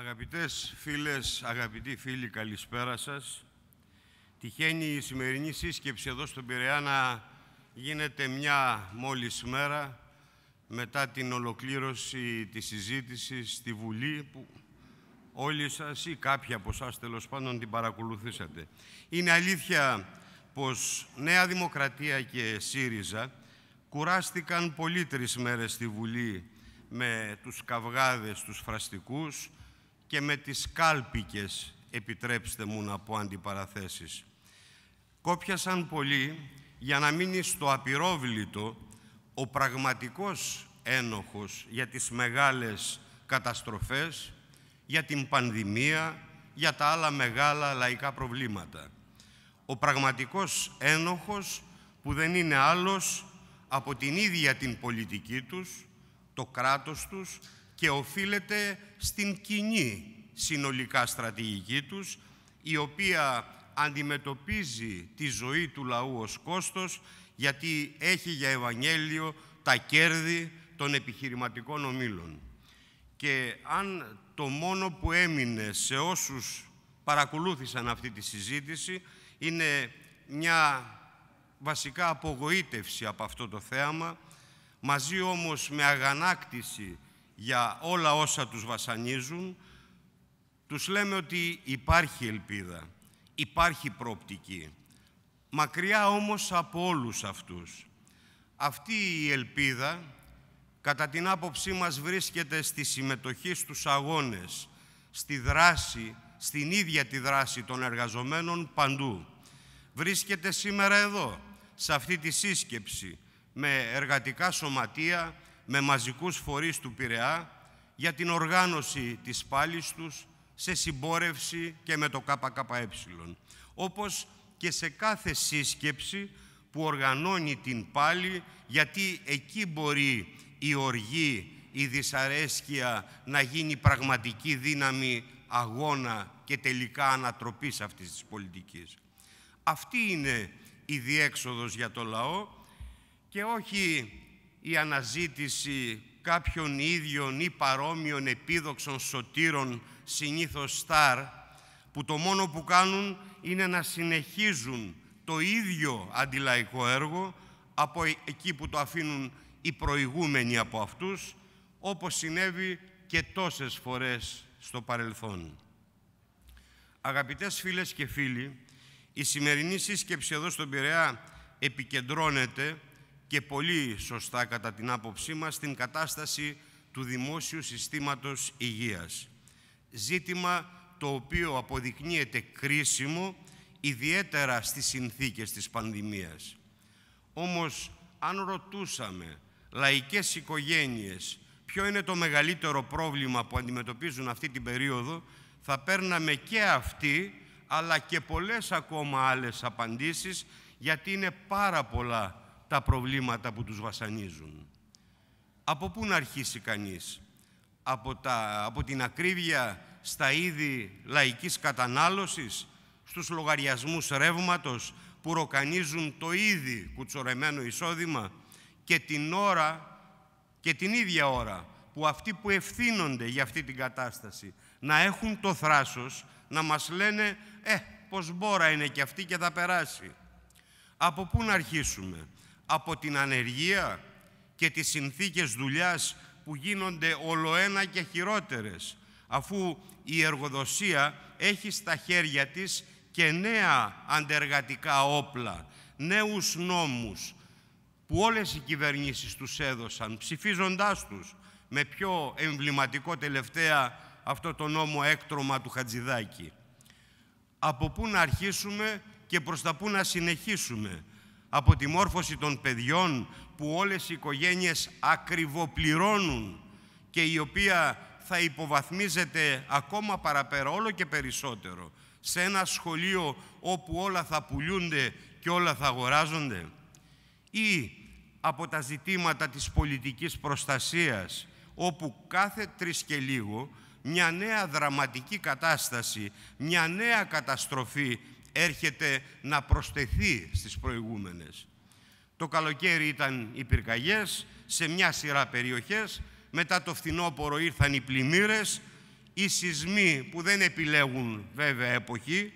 Αγαπητές φίλες, αγαπητοί φίλοι, καλησπέρα σας. Τυχαίνει η σημερινή σύσκεψη εδώ στον Πειραιά να γίνεται μια μόλις μέρα μετά την ολοκλήρωση της συζήτησης στη Βουλή που όλοι σας ή κάποιοι από εσάς τέλος πάντων την παρακολουθήσατε. Είναι αλήθεια πως Νέα Δημοκρατία και ΣΥΡΙΖΑ κουράστηκαν πολύ τρεις μέρες στη Βουλή με τους καυγάδες, τους φραστικούς, και με τις κάλπικες, επιτρέψτε μου να πω αντιπαραθέσεις. Κόπιασαν πολύ για να μείνει στο απειρόβλητο ο πραγματικός ένοχος για τις μεγάλες καταστροφές, για την πανδημία, για τα άλλα μεγάλα λαϊκά προβλήματα. Ο πραγματικός ένοχος που δεν είναι άλλος από την ίδια την πολιτική τους, το κράτος τους και οφείλεται στην κοινή συνολικά στρατηγική τους, η οποία αντιμετωπίζει τη ζωή του λαού ως κόστος, γιατί έχει για Ευαγγέλιο τα κέρδη των επιχειρηματικών ομίλων. Και αν το μόνο που έμεινε σε όσους παρακολούθησαν αυτή τη συζήτηση είναι μια βασικά απογοήτευση από αυτό το θέαμα, μαζί όμως με αγανάκτηση για όλα όσα τους βασανίζουν, τους λέμε ότι υπάρχει ελπίδα, υπάρχει προοπτική. Μακριά όμως από όλους αυτούς. Αυτή η ελπίδα, κατά την άποψή μας, βρίσκεται στη συμμετοχή στους αγώνες, στη δράση, στην ίδια τη δράση των εργαζομένων παντού. Βρίσκεται σήμερα εδώ, σε αυτή τη σύσκεψη, με εργατικά σωματεία, με μαζικούς φορείς του Πειραιά για την οργάνωση της πάλης τους σε συμπόρευση και με το ΚΚΕ, όπως και σε κάθε σύσκεψη που οργανώνει την πάλη, γιατί εκεί μπορεί η οργή, η δυσαρέσκεια να γίνει πραγματική δύναμη αγώνα και τελικά ανατροπής αυτής της πολιτικής. Αυτή είναι η διέξοδος για το λαό και όχι η αναζήτηση κάποιων ίδιων ή παρόμοιων επίδοξων σωτήρων, συνήθως στάρ, που το μόνο που κάνουν είναι να συνεχίζουν το ίδιο αντιλαϊκό έργο από εκεί που το αφήνουν οι προηγούμενοι από αυτούς, όπως συνέβη και τόσες φορές στο παρελθόν. Αγαπητές φίλες και φίλοι, η σημερινή σύσκεψη εδώ στον Πειραιά επικεντρώνεται και πολύ σωστά κατά την άποψή μας την κατάσταση του δημόσιου συστήματος υγείας. Ζήτημα το οποίο αποδεικνύεται κρίσιμο ιδιαίτερα στις συνθήκες της πανδημίας. Όμως αν ρωτούσαμε λαϊκές οικογένειες ποιο είναι το μεγαλύτερο πρόβλημα που αντιμετωπίζουν αυτή την περίοδο θα παίρναμε και αυτή αλλά και πολλές ακόμα άλλες απαντήσεις γιατί είναι πάρα πολλά τα προβλήματα που τους βασανίζουν. Από πού να αρχίσει κανείς, από, τα, από την ακρίβεια στα είδη λαϊκής κατανάλωσης, στους λογαριασμούς ρεύματος που ροκανίζουν το ήδη κουτσορεμένο εισόδημα και την ώρα και την ίδια ώρα που αυτοί που ευθύνονται για αυτή την κατάσταση να έχουν το θράσος να μας λένε «Ε, πως μπόρα είναι και αυτή και θα περάσει». Από πού να αρχίσουμε από την ανεργία και τις συνθήκες δουλειάς που γίνονται ολοένα και χειρότερες, αφού η εργοδοσία έχει στα χέρια της και νέα αντεργατικά όπλα, νέους νόμους που όλες οι κυβερνήσεις τους έδωσαν, ψηφίζοντάς τους με πιο εμβληματικό τελευταία αυτό το νόμο έκτρωμα του Χατζηδάκη. Από πού να αρχίσουμε και προς τα πού να συνεχίσουμε από τη μόρφωση των παιδιών που όλες οι οικογένειες ακριβοπληρώνουν και η οποία θα υποβαθμίζεται ακόμα παραπέρα, όλο και περισσότερο, σε ένα σχολείο όπου όλα θα πουλούνται και όλα θα αγοράζονται ή από τα ζητήματα της πολιτικής προστασίας όπου κάθε τρεις και λίγο μια νέα δραματική κατάσταση, μια νέα καταστροφή έρχεται να προσθεθεί στις προηγούμενες. Το καλοκαίρι ήταν οι πυρκαγιές σε μια σειρά περιοχές, μετά το φθινόπωρο ήρθαν οι πλημμύρες, οι σεισμοί που δεν επιλέγουν βέβαια εποχή,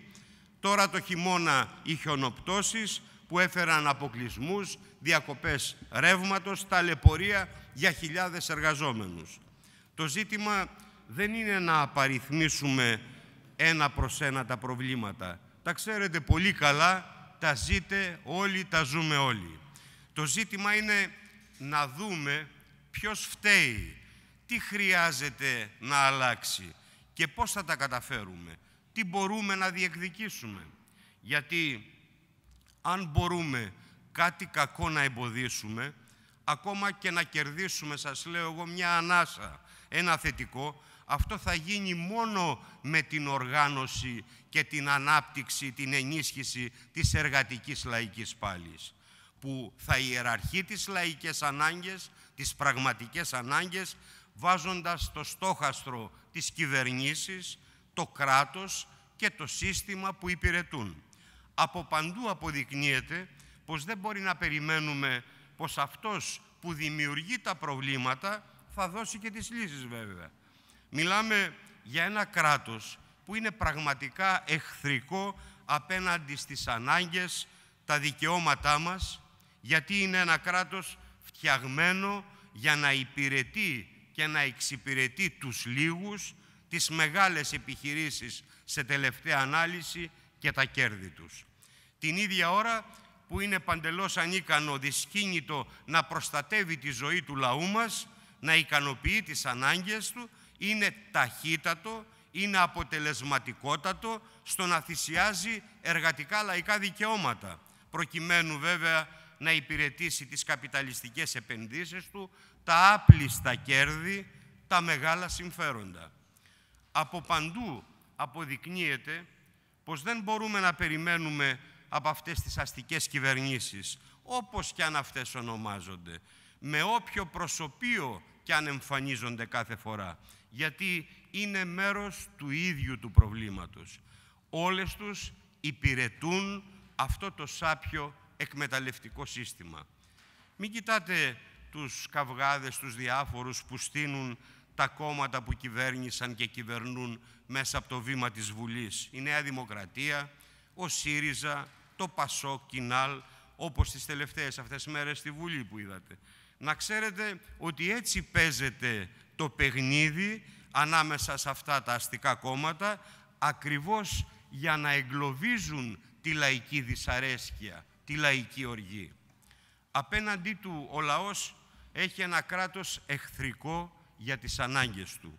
τώρα το χειμώνα οι χιονοπτώσεις που έφεραν αποκλεισμούς, διακοπές ρεύματος, ταλαιπωρία για χιλιάδες εργαζόμενους. Το ζήτημα δεν είναι να απαριθμίσουμε ένα προς ένα τα προβλήματα τα ξέρετε πολύ καλά, τα ζείτε όλοι, τα ζούμε όλοι. Το ζήτημα είναι να δούμε ποιος φταίει, τι χρειάζεται να αλλάξει και πώς θα τα καταφέρουμε, τι μπορούμε να διεκδικήσουμε. Γιατί αν μπορούμε κάτι κακό να εμποδίσουμε, ακόμα και να κερδίσουμε, σας λέω εγώ, μια ανάσα, ένα θετικό, αυτό θα γίνει μόνο με την οργάνωση και την ανάπτυξη, την ενίσχυση της εργατικής λαϊκής πάλης που θα ιεραρχεί τις λαϊκές ανάγκες, τις πραγματικές ανάγκες βάζοντας το στόχαστρο της κυβερνήσεις, το κράτος και το σύστημα που υπηρετούν. Από παντού αποδεικνύεται πως δεν μπορεί να περιμένουμε πως αυτός που δημιουργεί τα προβλήματα θα δώσει και τις λύσεις βέβαια. Μιλάμε για ένα κράτος που είναι πραγματικά εχθρικό απέναντι στις ανάγκες, τα δικαιώματά μας, γιατί είναι ένα κράτος φτιαγμένο για να υπηρετεί και να εξυπηρετεί τους λίγους, τις μεγάλες επιχειρήσεις σε τελευταία ανάλυση και τα κέρδη τους. Την ίδια ώρα που είναι παντελώς ανίκανο, δυσκίνητο να προστατεύει τη ζωή του λαού μας, να ικανοποιεί τις ανάγκες του, είναι ταχύτατο, είναι αποτελεσματικότατο στο να θυσιάζει εργατικά λαϊκά δικαιώματα, προκειμένου βέβαια να υπηρετήσει τις καπιταλιστικές επενδύσεις του, τα άπλιστα κέρδη, τα μεγάλα συμφέροντα. Από παντού αποδεικνύεται πως δεν μπορούμε να περιμένουμε από αυτές τις αστικές κυβερνήσεις, όπως και αν αυτές ονομάζονται, με όποιο προσωπείο και αν εμφανίζονται κάθε φορά γιατί είναι μέρος του ίδιου του προβλήματος. Όλες τους υπηρετούν αυτό το σάπιο εκμεταλλευτικό σύστημα. Μην κοιτάτε τους καυγάδες, τους διάφορους που στείνουν τα κόμματα που κυβέρνησαν και κυβερνούν μέσα από το βήμα της Βουλής. Η Νέα Δημοκρατία, ο ΣΥΡΙΖΑ, το ΠΑΣΟ, Κινάλ, όπως τις τελευταίες αυτές μέρες στη Βουλή που είδατε. Να ξέρετε ότι έτσι παίζεται το παιχνίδι ανάμεσα σε αυτά τα αστικά κόμματα ακριβώς για να εγκλωβίζουν τη λαϊκή δυσαρέσκεια, τη λαϊκή οργή. Απέναντί του ο λαός έχει ένα κράτος εχθρικό για τις ανάγκες του.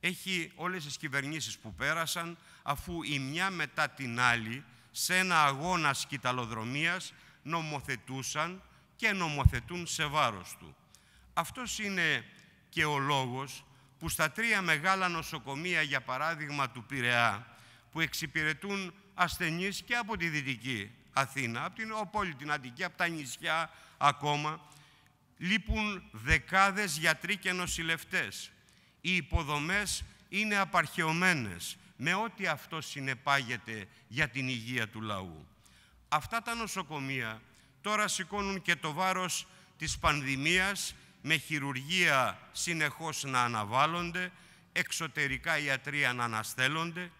Έχει όλες τις κυβερνήσεις που πέρασαν, αφού η μια μετά την άλλη, σε ένα αγώνα σκηταλοδρομίας, νομοθετούσαν και νομοθετούν σε βάρος του. Αυτός είναι και ο λόγος που στα τρία μεγάλα νοσοκομεία, για παράδειγμα του Πειραιά, που εξυπηρετούν ασθενείς και από τη Δυτική Αθήνα, από την Οπόλη, την Αττική, από τα νησιά ακόμα, λείπουν δεκάδες γιατροί και νοσηλευτές. Οι υποδομές είναι απαρχαιωμένες, με ό,τι αυτό συνεπάγεται για την υγεία του λαού. Αυτά τα νοσοκομεία τώρα σηκώνουν και το βάρος της πανδημίας με χειρουργία συνεχώς να αναβάλλονται, εξωτερικά ιατρία να αναστέλλονται,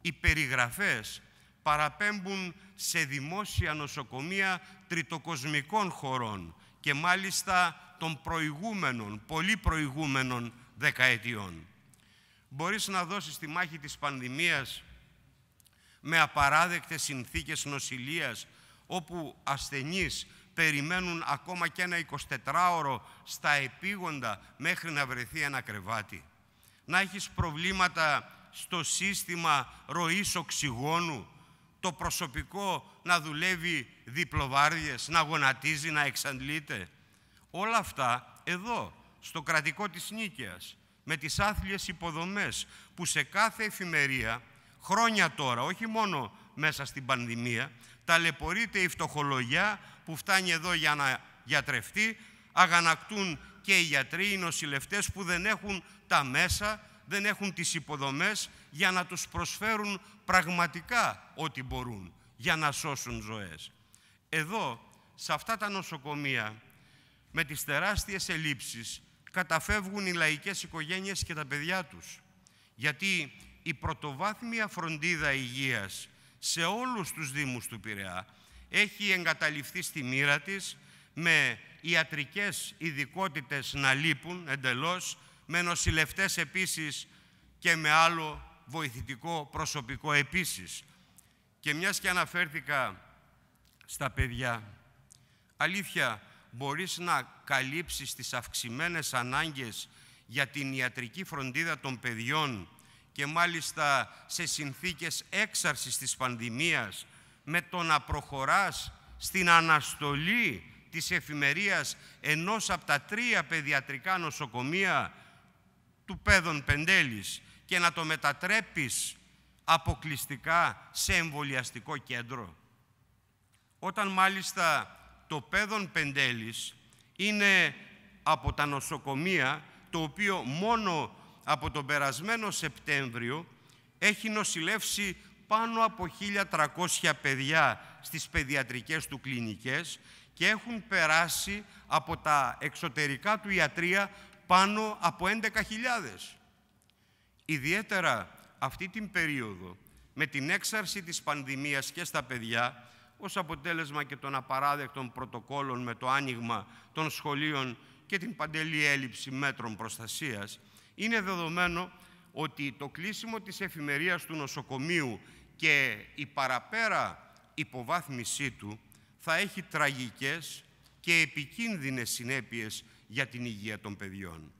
οι περιγραφές παραπέμπουν σε δημόσια νοσοκομεία τριτοκοσμικών χωρών και μάλιστα των προηγούμενων, πολύ προηγούμενων δεκαετιών. Μπορείς να δώσεις τη μάχη της πανδημίας με απαράδεκτες συνθήκες νοσηλείας, όπου ασθενείς περιμένουν ακόμα και ένα 24ωρο στα επίγοντα μέχρι να βρεθεί ένα κρεβάτι. Να έχεις προβλήματα στο σύστημα ροής οξυγόνου, το προσωπικό να δουλεύει διπλοβάρδιες, να γονατίζει, να εξαντλείται. Όλα αυτά εδώ, στο κρατικό της Νίκαιας, με τις άθλιες υποδομές που σε κάθε εφημερία, χρόνια τώρα, όχι μόνο μέσα στην πανδημία, ταλαιπωρείται η φτωχολογιά που φτάνει εδώ για να γιατρευτεί, αγανακτούν και οι γιατροί, οι νοσηλευτές που δεν έχουν τα μέσα, δεν έχουν τις υποδομές για να τους προσφέρουν πραγματικά ό,τι μπορούν για να σώσουν ζωές. Εδώ, σε αυτά τα νοσοκομεία, με τις τεράστιες ελλείψεις, καταφεύγουν οι λαϊκές οικογένειες και τα παιδιά τους. Γιατί η πρωτοβάθμια φροντίδα υγείας σε όλους τους δήμους του Πειραιά. Έχει εγκαταληφθεί στη μοίρα της με ιατρικές ειδικότητες να λείπουν εντελώς, με νοσηλευτές επίσης και με άλλο βοηθητικό προσωπικό επίσης. Και μιας και αναφέρθηκα στα παιδιά, αλήθεια μπορείς να καλύψεις τις αυξημένες ανάγκες για την ιατρική φροντίδα των παιδιών και μάλιστα σε συνθήκες έξαρσης της πανδημίας με το να προχωράς στην αναστολή της εφημερίας ενός από τα τρία παιδιατρικά νοσοκομεία του Πέδων Πεντέλης και να το μετατρέπεις αποκλειστικά σε εμβολιαστικό κέντρο. Όταν μάλιστα το Πέδων Πεντέλης είναι από τα νοσοκομεία το οποίο μόνο από τον περασμένο Σεπτέμβριο έχει νοσηλεύσει πάνω από 1.300 παιδιά στις παιδιατρικές του κλινικές και έχουν περάσει από τα εξωτερικά του ιατρία πάνω από 11.000. Ιδιαίτερα αυτή την περίοδο, με την έξαρση της πανδημίας και στα παιδιά, ως αποτέλεσμα και των απαράδεκτων πρωτοκόλων με το άνοιγμα των σχολείων και την παντελή έλλειψη μέτρων προστασίας, είναι δεδομένο ότι το κλείσιμο της εφημερίας του νοσοκομείου και η παραπέρα υποβάθμισή του θα έχει τραγικές και επικίνδυνες συνέπειες για την υγεία των παιδιών.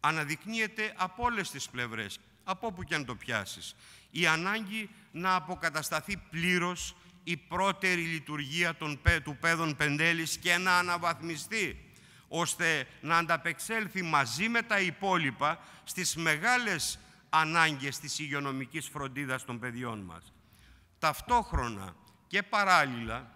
Αναδεικνύεται από όλες τις πλευρές, από όπου και αν το πιάσεις, η ανάγκη να αποκατασταθεί πλήρως η πρώτερη λειτουργία των, του παιδών πεντέλης και να αναβαθμιστεί ώστε να ανταπεξέλθει μαζί με τα υπόλοιπα στις μεγάλες ανάγκες της υγειονομικής φροντίδας των παιδιών μας. Ταυτόχρονα και παράλληλα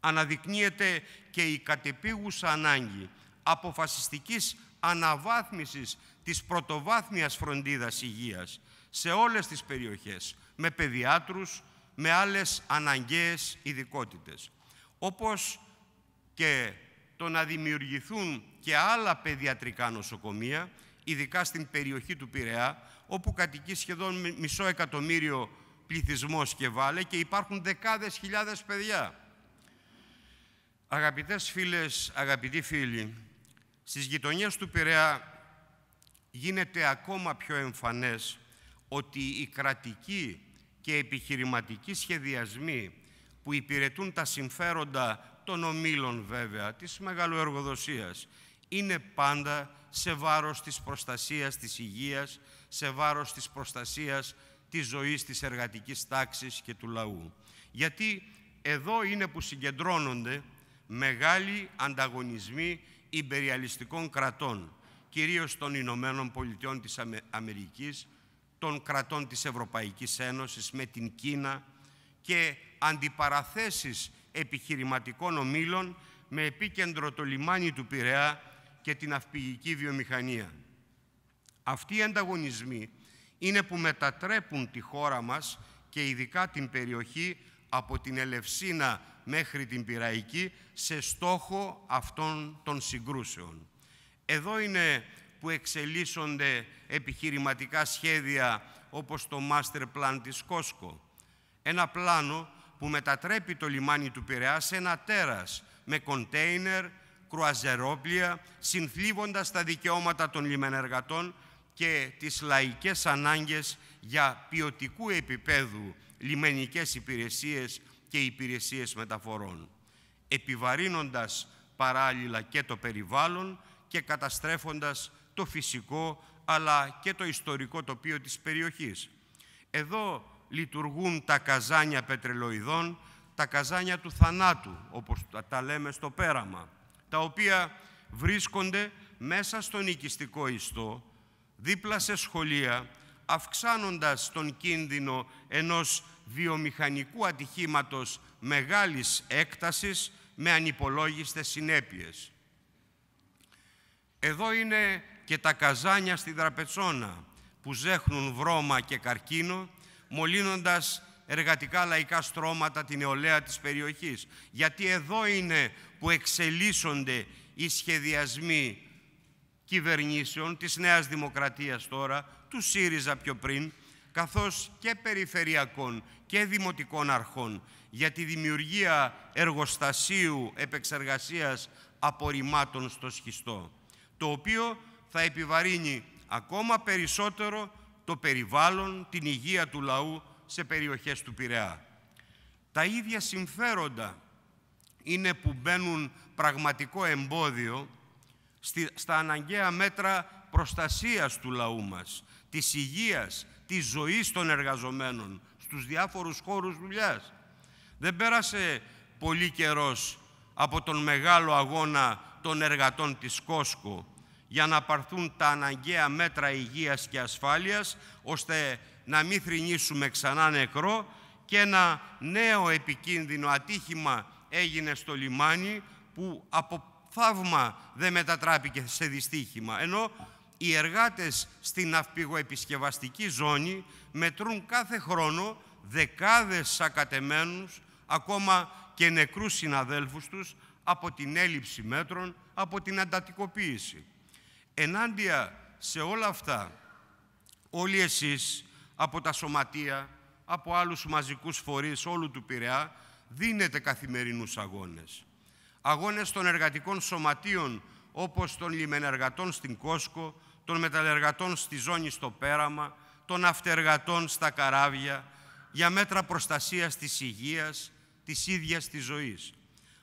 αναδεικνύεται και η κατεπίγουσα ανάγκη αποφασιστικής αναβάθμισης της πρωτοβάθμιας φροντίδας υγείας σε όλες τις περιοχές, με παιδιάτρους, με άλλες αναγκαίες ειδικότητες. Όπως και το να δημιουργηθούν και άλλα παιδιατρικά νοσοκομεία, ειδικά στην περιοχή του Πειραιά, όπου κατοικεί σχεδόν μισό εκατομμύριο πληθυσμός και βάλε και υπάρχουν δεκάδες χιλιάδες παιδιά. Αγαπητές φίλες, αγαπητοί φίλοι, στις γειτονιές του Πειραιά γίνεται ακόμα πιο εμφανές ότι οι κρατικοί και επιχειρηματικοί σχεδιασμοί που υπηρετούν τα συμφέροντα των ομίλων βέβαια, της μεγαλοεργοδοσίας, είναι πάντα σε βάρος της προστασίας της υγείας, σε βάρος της προστασίας της ζωής της εργατικής τάξης και του λαού. Γιατί εδώ είναι που συγκεντρώνονται μεγάλοι ανταγωνισμοί υπεριαλιστικών κρατών, κυρίως των Ηνωμένων Πολιτειών της Αμερικής, των κρατών της Ευρωπαϊκής Ένωσης με την Κίνα και αντιπαραθέσεις επιχειρηματικών ομίλων με επίκεντρο το λιμάνι του Πειραιά και την αυπηγική βιομηχανία. Αυτοί οι ανταγωνισμοί είναι που μετατρέπουν τη χώρα μας και ειδικά την περιοχή από την Ελευσίνα μέχρι την Πειραϊκή σε στόχο αυτών των συγκρούσεων. Εδώ είναι που εξελίσσονται επιχειρηματικά σχέδια όπως το Master Plan της Κόσκο. Ένα πλάνο που μετατρέπει το λιμάνι του Πειραιά σε ένα τέρας με κοντέινερ, κρουαζερόπλια, συνθλίβοντας τα δικαιώματα των λιμενεργατών και τις λαϊκές ανάγκες για ποιοτικού επίπεδου λιμενικές υπηρεσίες και υπηρεσίες μεταφορών, επιβαρύνοντας παράλληλα και το περιβάλλον και καταστρέφοντας το φυσικό αλλά και το ιστορικό τοπίο της περιοχής. Εδώ λειτουργούν τα καζάνια πετρελοειδών, τα καζάνια του θανάτου, όπως τα λέμε στο πέραμα, τα οποία βρίσκονται μέσα στον οικιστικό ιστό, δίπλα σε σχολεία, αυξάνοντας τον κίνδυνο ενός βιομηχανικού ατυχήματος μεγάλης έκτασης με ανυπολόγιστες συνέπειες. Εδώ είναι και τα καζάνια στη Δραπετσόνα που ζέχνουν βρώμα και καρκίνο μολύνοντας εργατικά λαϊκά στρώματα, την νεολαία της περιοχής. Γιατί εδώ είναι που εξελίσσονται οι σχεδιασμοί κυβερνήσεων της Νέας Δημοκρατίας τώρα, του ΣΥΡΙΖΑ πιο πριν, καθώς και περιφερειακών και δημοτικών αρχών για τη δημιουργία εργοστασίου επεξεργασίας απορριμμάτων στο σχιστό, το οποίο θα επιβαρύνει ακόμα περισσότερο το περιβάλλον, την υγεία του λαού σε περιοχές του Πειραιά. Τα ίδια συμφέροντα είναι που μπαίνουν πραγματικό εμπόδιο στα αναγκαία μέτρα προστασίας του λαού μας, της υγείας, της ζωής των εργαζομένων στους διάφορους χώρους δουλειάς. Δεν πέρασε πολύ καιρός από τον μεγάλο αγώνα των εργατών της Κόσκο για να πάρθουν τα αναγκαία μέτρα υγείας και ασφάλειας, ώστε να μην θρηνήσουμε ξανά νεκρό και ένα νέο επικίνδυνο ατύχημα έγινε στο λιμάνι που από θαύμα δεν μετατράπηκε σε δυστύχημα. Ενώ οι εργάτες στην αυπηγοεπισκευαστική ζώνη μετρούν κάθε χρόνο δεκάδες σακατεμένους, ακόμα και νεκρούς συναδέλφους τους, από την έλλειψη μέτρων, από την αντατικοποίηση ενάντια σε όλα αυτά, όλοι εσείς από τα σωματεία, από άλλους μαζικούς φορείς όλου του Πειραιά, δίνετε καθημερινούς αγώνες. Αγώνες των εργατικών σωματείων, όπως των λιμενεργατών στην Κόσκο, των μεταλλεργατών στη ζώνη στο Πέραμα, των αυτεργατών στα καράβια, για μέτρα προστασίας της υγείας, της ίδιας της ζωής.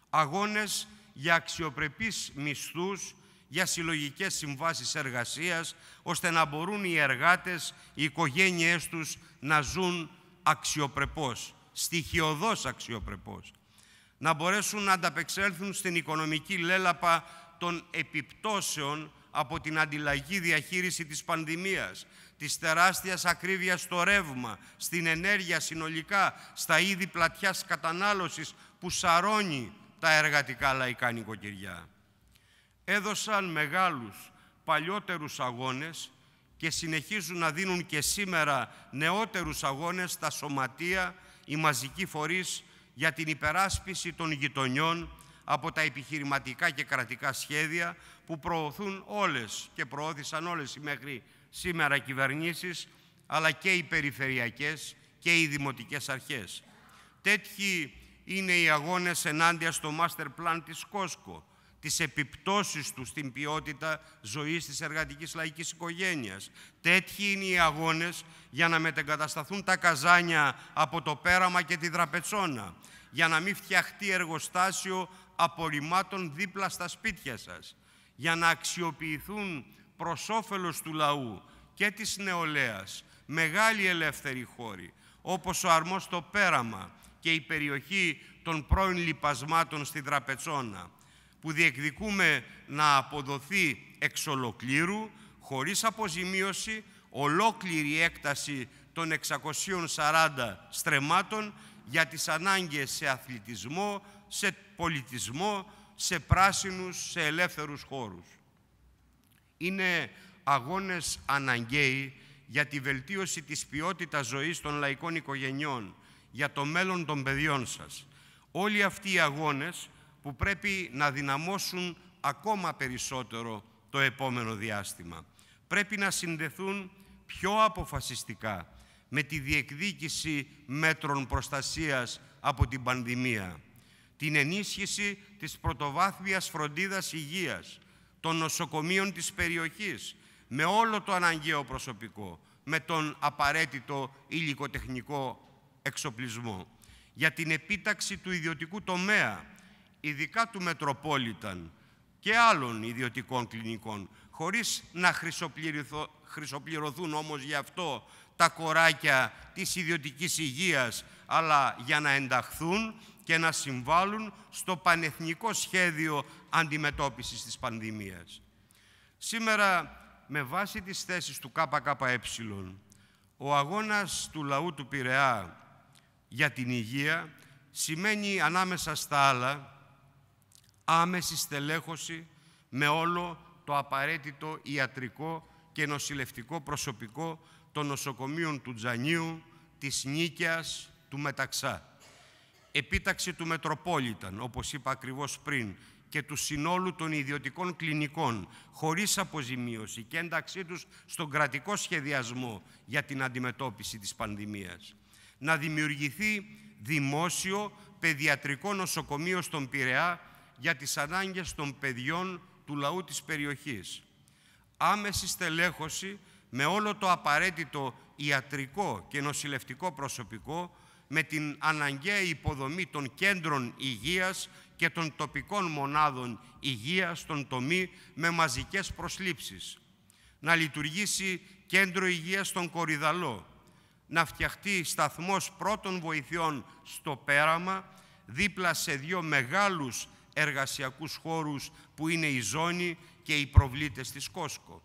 Αγώνες για αξιοπρεπείς μισθούς, για συλλογικές συμβάσεις εργασίας, ώστε να μπορούν οι εργάτες, οι οικογένειές τους να ζουν αξιοπρεπώς, στοιχειοδός αξιοπρεπώς. Να μπορέσουν να ανταπεξέλθουν στην οικονομική λέλαπα των επιπτώσεων από την αντιλαγή διαχείριση της πανδημίας, της τεράστιας ακρίβειας στο ρεύμα, στην ενέργεια συνολικά, στα είδη πλατιάς κατανάλωσης που σαρώνει τα εργατικά λαϊκά νοικοκυριά έδωσαν μεγάλους παλιότερους αγώνες και συνεχίζουν να δίνουν και σήμερα νεότερους αγώνες στα σωματεία, οι μαζικοί φορείς για την υπεράσπιση των γειτονιών από τα επιχειρηματικά και κρατικά σχέδια που προωθούν όλες και προώθησαν όλες οι μέχρι σήμερα κυβερνήσεις αλλά και οι περιφερειακές και οι δημοτικές αρχές. Τέτοιοι είναι οι αγώνες ενάντια στο master plan της Κόσκο τις επιπτώσεις του στην ποιότητα ζωής της εργατικής λαϊκής οικογένειας. Τέτοιοι είναι οι αγώνες για να μετεγκατασταθούν τα καζάνια από το πέραμα και τη δραπετσόνα, για να μην φτιαχτεί εργοστάσιο απορριμμάτων δίπλα στα σπίτια σας, για να αξιοποιηθούν προς όφελος του λαού και της νεολαίας μεγάλοι ελεύθεροι χώροι, όπως ο Αρμός το Πέραμα και η περιοχή των πρώην λιπασμάτων στη Δραπετσόνα, που διεκδικούμε να αποδοθεί εξ ολοκλήρου, χωρίς αποζημίωση, ολόκληρη έκταση των 640 στρεμάτων για τις ανάγκες σε αθλητισμό, σε πολιτισμό, σε πράσινους, σε ελεύθερους χώρους. Είναι αγώνες αναγκαίοι για τη βελτίωση της ποιότητας ζωής των λαϊκών οικογενειών, για το μέλλον των παιδιών σας. Όλοι αυτοί οι αγώνες που πρέπει να δυναμώσουν ακόμα περισσότερο το επόμενο διάστημα. Πρέπει να συνδεθούν πιο αποφασιστικά με τη διεκδίκηση μέτρων προστασίας από την πανδημία, την ενίσχυση της πρωτοβάθμιας φροντίδας υγείας, των νοσοκομείων της περιοχής, με όλο το αναγκαίο προσωπικό, με τον απαραίτητο υλικοτεχνικό εξοπλισμό, για την επίταξη του ιδιωτικού τομέα, ειδικά του Μετροπόλιταν και άλλων ιδιωτικών κλινικών, χωρίς να χρυσοπληρωθούν όμως γι' αυτό τα κοράκια της ιδιωτικής υγείας, αλλά για να ενταχθούν και να συμβάλλουν στο πανεθνικό σχέδιο αντιμετώπισης της πανδημίας. Σήμερα, με βάση τις θέσεις του ΚΚΕ, ο αγώνας του λαού του Πειραιά για την υγεία σημαίνει ανάμεσα στα άλλα άμεση στελέχωση με όλο το απαραίτητο ιατρικό και νοσηλευτικό προσωπικό των νοσοκομείων του Τζανίου, της Νίκαιας, του Μεταξά. Επίταξη του Μετροπόλιταν, όπως είπα ακριβώς πριν, και του συνόλου των ιδιωτικών κλινικών, χωρίς αποζημίωση και ένταξή τους στον κρατικό σχεδιασμό για την αντιμετώπιση της πανδημίας. Να δημιουργηθεί δημόσιο παιδιατρικό νοσοκομείο στον Πειραιά, για τις ανάγκες των παιδιών του λαού της περιοχής. Άμεση στελέχωση με όλο το απαραίτητο ιατρικό και νοσηλευτικό προσωπικό, με την αναγκαία υποδομή των κέντρων υγείας και των τοπικών μονάδων υγείας στον τομή με μαζικές προσλήψεις. Να λειτουργήσει κέντρο υγείας στον Κορυδαλό, να φτιαχτεί σταθμός πρώτων βοηθειών στο Πέραμα, δίπλα σε δύο μεγάλους εργασιακούς χώρους που είναι η ζώνη και οι προβλήτες της Κόσκο.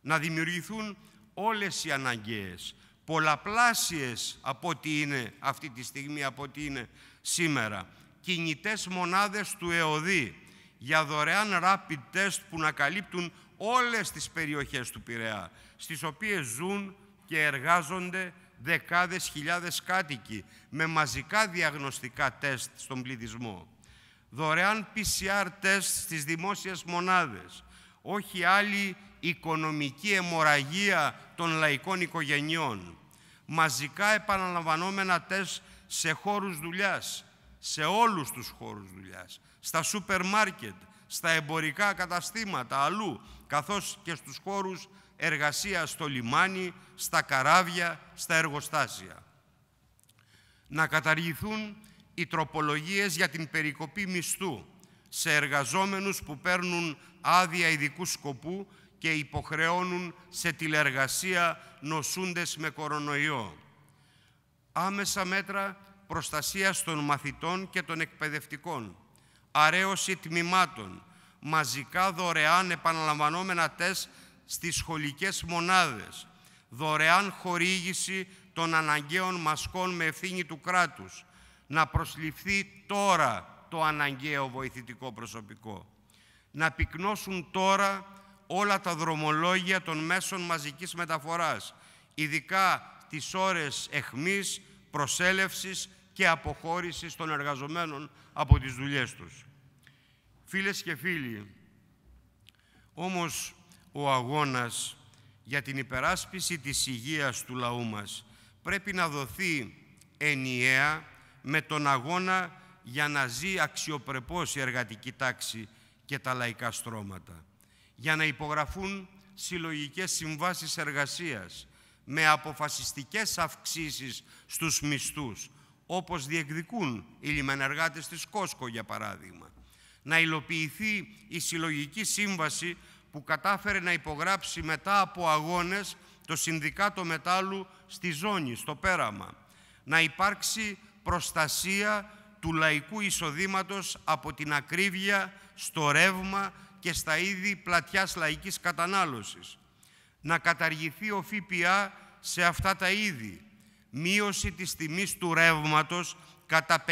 Να δημιουργηθούν όλες οι αναγκαίες, πολλαπλάσιες από ό,τι είναι αυτή τη στιγμή, από ό,τι είναι σήμερα, κινητές μονάδες του ΕΟΔΗ για δωρεάν rapid test που να καλύπτουν όλες τις περιοχές του Πειραιά, στις οποίες ζουν και εργάζονται δεκάδες χιλιάδες κάτοικοι με μαζικά διαγνωστικά τεστ στον πληθυσμό δωρεάν PCR τεστ στις δημόσιες μονάδες, όχι άλλη οικονομική αιμορραγία των λαϊκών οικογενειών, μαζικά επαναλαμβανόμενα τεστ σε χώρους δουλειάς, σε όλους τους χώρους δουλειάς, στα σούπερ μάρκετ, στα εμπορικά καταστήματα, αλλού, καθώς και στους χώρους εργασίας στο λιμάνι, στα καράβια, στα εργοστάσια. Να καταργηθούν οι τροπολογίες για την περικοπή μισθού σε εργαζόμενους που παίρνουν άδεια ειδικού σκοπού και υποχρεώνουν σε τηλεργασία νοσούντες με κορονοϊό. Άμεσα μέτρα προστασίας των μαθητών και των εκπαιδευτικών, αρέωση τμήματων, μαζικά δωρεάν επαναλαμβανόμενα τεστ στις σχολικές μονάδες, δωρεάν χορήγηση των αναγκαίων μασκών με ευθύνη του κράτους, να προσληφθεί τώρα το αναγκαίο βοηθητικό προσωπικό. Να πυκνώσουν τώρα όλα τα δρομολόγια των μέσων μαζικής μεταφοράς, ειδικά τις ώρες εχμής, προσέλευσης και αποχώρησης των εργαζομένων από τις δουλειές τους. Φίλες και φίλοι, όμως ο αγώνας για την υπεράσπιση της υγείας του λαού μας πρέπει να δοθεί ενιαία με τον αγώνα για να ζει αξιοπρεπώς η εργατική τάξη και τα λαϊκά στρώματα, για να υπογραφούν συλλογικές συμβάσεις εργασίας με αποφασιστικές αυξήσεις στους μισθούς, όπως διεκδικούν οι λιμενεργάτες της Κόσκο, για παράδειγμα. Να υλοποιηθεί η συλλογική σύμβαση που κατάφερε να υπογράψει μετά από αγώνες το Συνδικάτο Μετάλλου στη Ζώνη, στο Πέραμα. Να υπάρξει προστασία του λαϊκού εισοδήματος από την ακρίβεια στο ρεύμα και στα είδη πλατιάς λαϊκής κατανάλωσης. Να καταργηθεί ο ΦΠΑ σε αυτά τα είδη. Μείωση της τιμής του ρεύματος κατά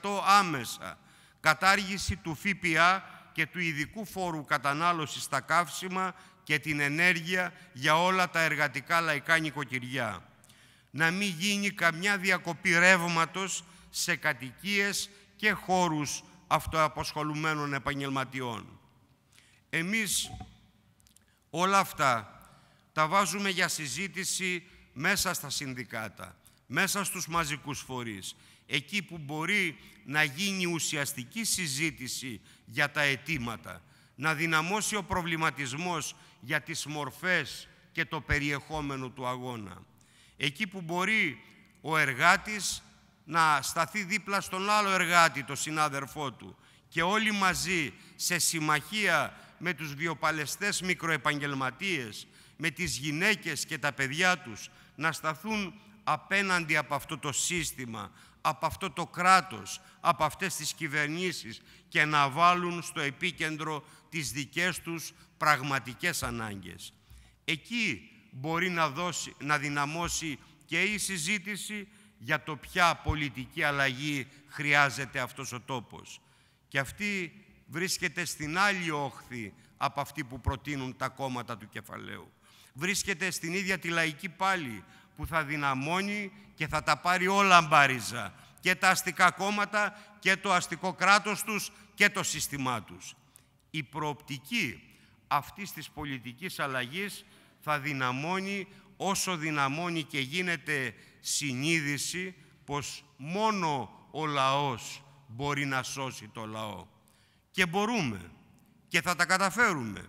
50% άμεσα. Κατάργηση του ΦΠΑ και του ειδικού φόρου κατανάλωσης στα καύσιμα και την ενέργεια για όλα τα εργατικά λαϊκά νοικοκυριά να μην γίνει καμιά διακοπή ρεύματος σε κατοικίες και χώρους αυτοαποσχολουμένων επαγγελματιών. Εμείς όλα αυτά τα βάζουμε για συζήτηση μέσα στα συνδικάτα, μέσα στους μαζικούς φορείς, εκεί που μπορεί να γίνει ουσιαστική συζήτηση για τα αιτήματα, να δυναμώσει ο προβληματισμός για τις μορφές και το περιεχόμενο του αγώνα. Εκεί που μπορεί ο εργάτης να σταθεί δίπλα στον άλλο εργάτη, τον συνάδελφό του, και όλοι μαζί σε συμμαχία με τους βιοπαλεστές μικροεπαγγελματίες, με τις γυναίκες και τα παιδιά τους, να σταθούν απέναντι από αυτό το σύστημα, από αυτό το κράτος, από αυτές τις κυβερνήσεις και να βάλουν στο επίκεντρο τις δικές τους πραγματικές ανάγκες. Εκεί μπορεί να, δώσει, να δυναμώσει και η συζήτηση για το ποια πολιτική αλλαγή χρειάζεται αυτός ο τόπος. Και αυτή βρίσκεται στην άλλη όχθη από αυτή που προτείνουν τα κόμματα του κεφαλαίου. Βρίσκεται στην ίδια τη λαϊκή πάλι που θα δυναμώνει και θα τα πάρει όλα μπάριζα και τα αστικά κόμματα και το αστικό κράτος τους και το σύστημά τους. Η προοπτική αυτής της πολιτικής αλλαγής θα δυναμώνει όσο δυναμώνει και γίνεται συνείδηση πως μόνο ο λαός μπορεί να σώσει το λαό. Και μπορούμε και θα τα καταφέρουμε.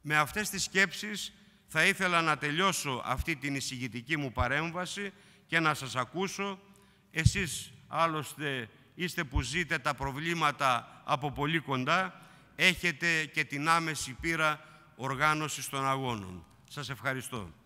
Με αυτές τις σκέψεις θα ήθελα να τελειώσω αυτή την εισηγητική μου παρέμβαση και να σας ακούσω. Εσείς άλλωστε είστε που ζείτε τα προβλήματα από πολύ κοντά, έχετε και την άμεση πείρα οργάνωσης των αγώνων. Σας ευχαριστώ.